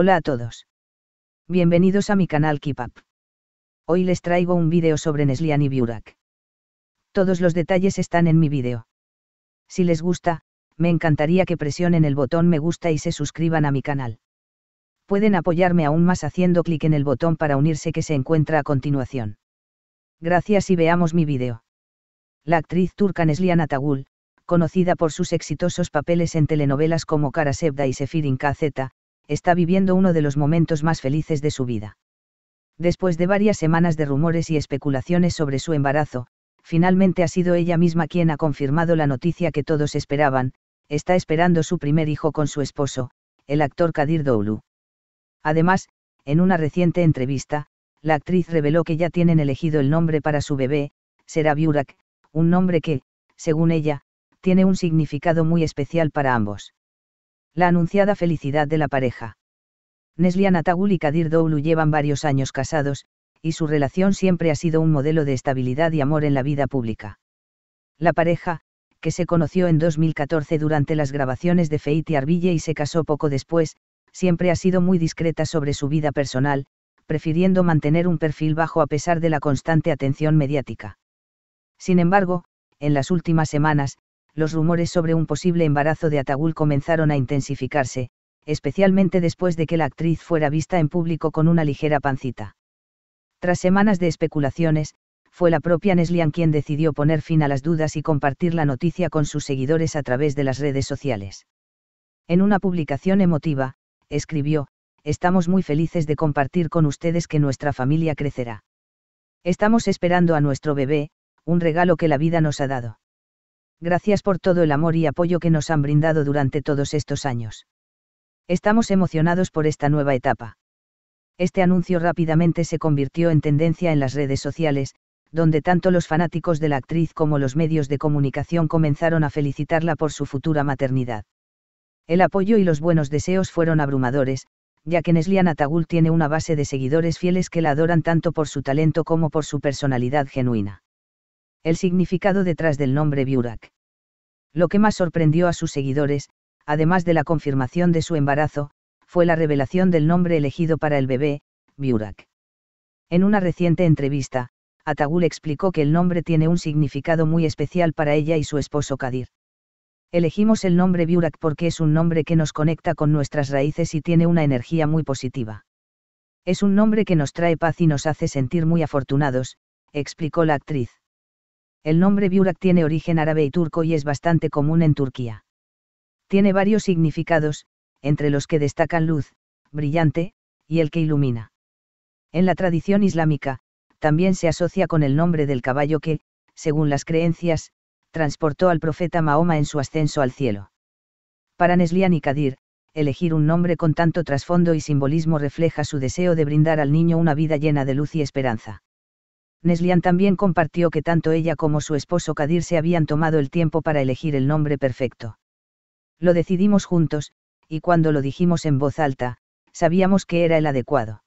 Hola a todos. Bienvenidos a mi canal Keep Hoy les traigo un vídeo sobre Neslian y Burak. Todos los detalles están en mi vídeo. Si les gusta, me encantaría que presionen el botón me gusta y se suscriban a mi canal. Pueden apoyarme aún más haciendo clic en el botón para unirse que se encuentra a continuación. Gracias y veamos mi vídeo. La actriz turca Neslihan Atagul, conocida por sus exitosos papeles en telenovelas como Karasevda y Sefirin KZ, está viviendo uno de los momentos más felices de su vida. Después de varias semanas de rumores y especulaciones sobre su embarazo, finalmente ha sido ella misma quien ha confirmado la noticia que todos esperaban, está esperando su primer hijo con su esposo, el actor Kadir Doulu. Además, en una reciente entrevista, la actriz reveló que ya tienen elegido el nombre para su bebé, será Burak, un nombre que, según ella, tiene un significado muy especial para ambos la anunciada felicidad de la pareja. Nesliana Atagul y Kadir Doulu llevan varios años casados, y su relación siempre ha sido un modelo de estabilidad y amor en la vida pública. La pareja, que se conoció en 2014 durante las grabaciones de Feiti y y se casó poco después, siempre ha sido muy discreta sobre su vida personal, prefiriendo mantener un perfil bajo a pesar de la constante atención mediática. Sin embargo, en las últimas semanas, los rumores sobre un posible embarazo de Atagul comenzaron a intensificarse, especialmente después de que la actriz fuera vista en público con una ligera pancita. Tras semanas de especulaciones, fue la propia Neslian quien decidió poner fin a las dudas y compartir la noticia con sus seguidores a través de las redes sociales. En una publicación emotiva, escribió, Estamos muy felices de compartir con ustedes que nuestra familia crecerá. Estamos esperando a nuestro bebé, un regalo que la vida nos ha dado gracias por todo el amor y apoyo que nos han brindado durante todos estos años. Estamos emocionados por esta nueva etapa. Este anuncio rápidamente se convirtió en tendencia en las redes sociales, donde tanto los fanáticos de la actriz como los medios de comunicación comenzaron a felicitarla por su futura maternidad. El apoyo y los buenos deseos fueron abrumadores, ya que Nesliana Tagul tiene una base de seguidores fieles que la adoran tanto por su talento como por su personalidad genuina el significado detrás del nombre Burak. Lo que más sorprendió a sus seguidores, además de la confirmación de su embarazo, fue la revelación del nombre elegido para el bebé, Burak. En una reciente entrevista, Atagul explicó que el nombre tiene un significado muy especial para ella y su esposo Kadir. Elegimos el nombre Burak porque es un nombre que nos conecta con nuestras raíces y tiene una energía muy positiva. Es un nombre que nos trae paz y nos hace sentir muy afortunados, explicó la actriz. El nombre Burak tiene origen árabe y turco y es bastante común en Turquía. Tiene varios significados, entre los que destacan luz, brillante, y el que ilumina. En la tradición islámica, también se asocia con el nombre del caballo que, según las creencias, transportó al profeta Mahoma en su ascenso al cielo. Para Neslian y Kadir, elegir un nombre con tanto trasfondo y simbolismo refleja su deseo de brindar al niño una vida llena de luz y esperanza. Neslian también compartió que tanto ella como su esposo Kadir se habían tomado el tiempo para elegir el nombre perfecto. Lo decidimos juntos, y cuando lo dijimos en voz alta, sabíamos que era el adecuado.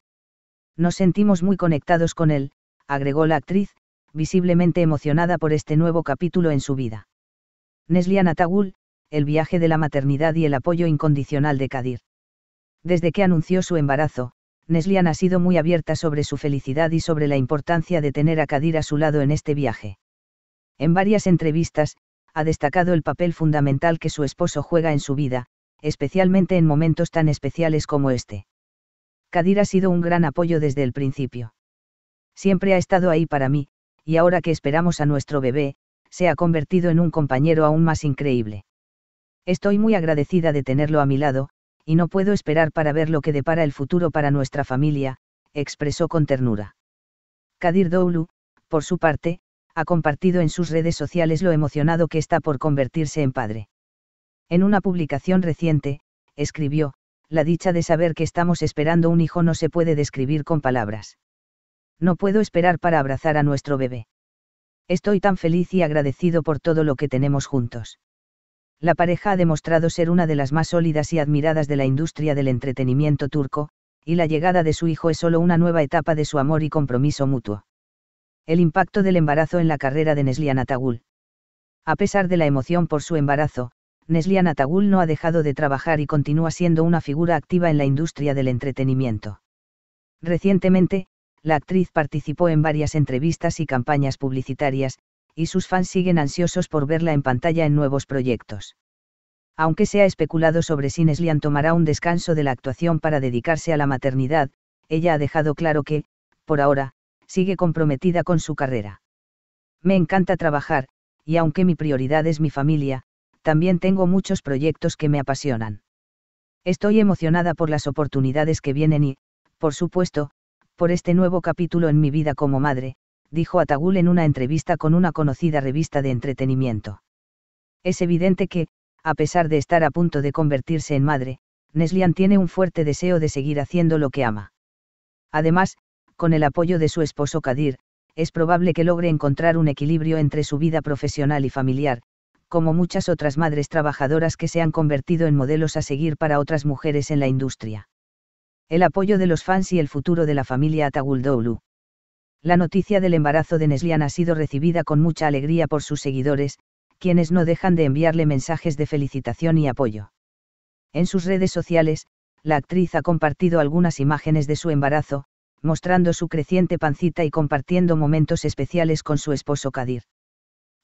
Nos sentimos muy conectados con él, agregó la actriz, visiblemente emocionada por este nuevo capítulo en su vida. Neslian Atagul, el viaje de la maternidad y el apoyo incondicional de Kadir. Desde que anunció su embarazo, Neslian ha sido muy abierta sobre su felicidad y sobre la importancia de tener a Kadir a su lado en este viaje. En varias entrevistas, ha destacado el papel fundamental que su esposo juega en su vida, especialmente en momentos tan especiales como este. Kadir ha sido un gran apoyo desde el principio. Siempre ha estado ahí para mí, y ahora que esperamos a nuestro bebé, se ha convertido en un compañero aún más increíble. Estoy muy agradecida de tenerlo a mi lado, y no puedo esperar para ver lo que depara el futuro para nuestra familia, expresó con ternura. Kadir Doulu, por su parte, ha compartido en sus redes sociales lo emocionado que está por convertirse en padre. En una publicación reciente, escribió, la dicha de saber que estamos esperando un hijo no se puede describir con palabras. No puedo esperar para abrazar a nuestro bebé. Estoy tan feliz y agradecido por todo lo que tenemos juntos la pareja ha demostrado ser una de las más sólidas y admiradas de la industria del entretenimiento turco, y la llegada de su hijo es solo una nueva etapa de su amor y compromiso mutuo. El impacto del embarazo en la carrera de Neslihan Atagul. A pesar de la emoción por su embarazo, Neslihan Atagul no ha dejado de trabajar y continúa siendo una figura activa en la industria del entretenimiento. Recientemente, la actriz participó en varias entrevistas y campañas publicitarias, y sus fans siguen ansiosos por verla en pantalla en nuevos proyectos. Aunque se ha especulado sobre si Neslian tomará un descanso de la actuación para dedicarse a la maternidad, ella ha dejado claro que, por ahora, sigue comprometida con su carrera. Me encanta trabajar, y aunque mi prioridad es mi familia, también tengo muchos proyectos que me apasionan. Estoy emocionada por las oportunidades que vienen y, por supuesto, por este nuevo capítulo en mi vida como madre, dijo Atagul en una entrevista con una conocida revista de entretenimiento. Es evidente que, a pesar de estar a punto de convertirse en madre, Neslian tiene un fuerte deseo de seguir haciendo lo que ama. Además, con el apoyo de su esposo Kadir, es probable que logre encontrar un equilibrio entre su vida profesional y familiar, como muchas otras madres trabajadoras que se han convertido en modelos a seguir para otras mujeres en la industria. El apoyo de los fans y el futuro de la familia Atagul Doulu. La noticia del embarazo de Neslian ha sido recibida con mucha alegría por sus seguidores, quienes no dejan de enviarle mensajes de felicitación y apoyo. En sus redes sociales, la actriz ha compartido algunas imágenes de su embarazo, mostrando su creciente pancita y compartiendo momentos especiales con su esposo Kadir.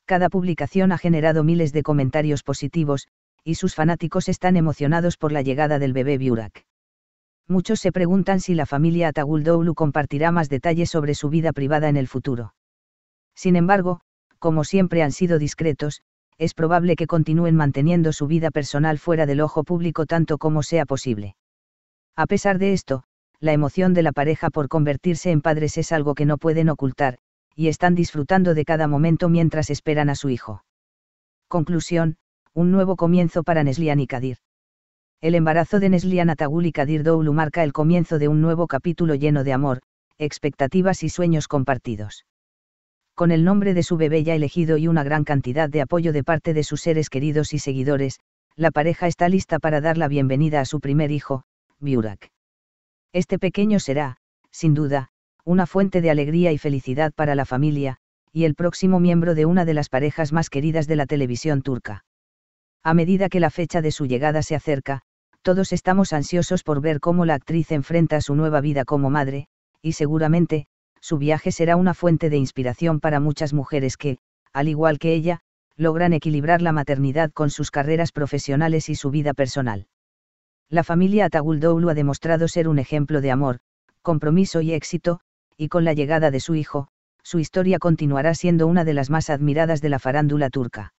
Cada publicación ha generado miles de comentarios positivos, y sus fanáticos están emocionados por la llegada del bebé Burak muchos se preguntan si la familia Doulu compartirá más detalles sobre su vida privada en el futuro. Sin embargo, como siempre han sido discretos, es probable que continúen manteniendo su vida personal fuera del ojo público tanto como sea posible. A pesar de esto, la emoción de la pareja por convertirse en padres es algo que no pueden ocultar, y están disfrutando de cada momento mientras esperan a su hijo. Conclusión, un nuevo comienzo para Neslian y Kadir. El embarazo de Neslian Atagul y Kadir Doulu marca el comienzo de un nuevo capítulo lleno de amor, expectativas y sueños compartidos. Con el nombre de su bebé ya elegido y una gran cantidad de apoyo de parte de sus seres queridos y seguidores, la pareja está lista para dar la bienvenida a su primer hijo, Biurak. Este pequeño será, sin duda, una fuente de alegría y felicidad para la familia, y el próximo miembro de una de las parejas más queridas de la televisión turca a medida que la fecha de su llegada se acerca, todos estamos ansiosos por ver cómo la actriz enfrenta su nueva vida como madre, y seguramente, su viaje será una fuente de inspiración para muchas mujeres que, al igual que ella, logran equilibrar la maternidad con sus carreras profesionales y su vida personal. La familia Ataguldoulu ha demostrado ser un ejemplo de amor, compromiso y éxito, y con la llegada de su hijo, su historia continuará siendo una de las más admiradas de la farándula turca.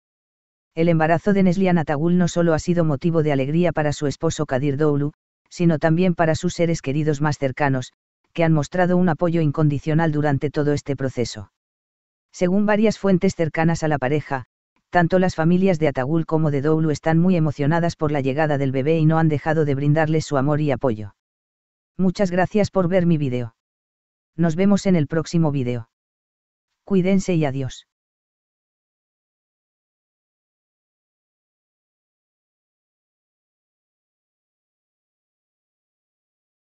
El embarazo de Neslian Atagul no solo ha sido motivo de alegría para su esposo Kadir Doulu, sino también para sus seres queridos más cercanos, que han mostrado un apoyo incondicional durante todo este proceso. Según varias fuentes cercanas a la pareja, tanto las familias de Atagul como de Doulu están muy emocionadas por la llegada del bebé y no han dejado de brindarles su amor y apoyo. Muchas gracias por ver mi video. Nos vemos en el próximo video. Cuídense y adiós.